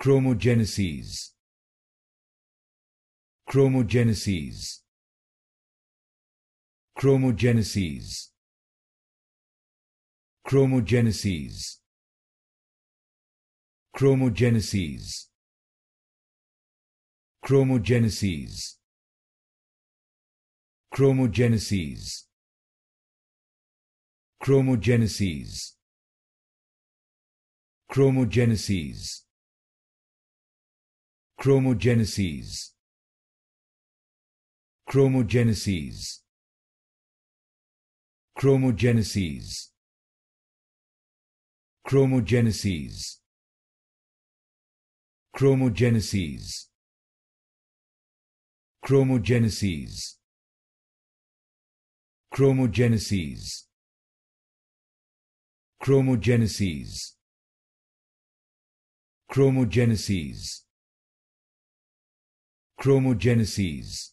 chromogenesis chromogenesis chromogenesis chromogenesis chromogenesis chromogenesis chromogenesis chromogenesis chromogenesis chromogenesis chromogenesis chromogenesis chromogenesis chromogenesis chromogenesis chromogenesis chromogenesis chromogenesis chromogenesis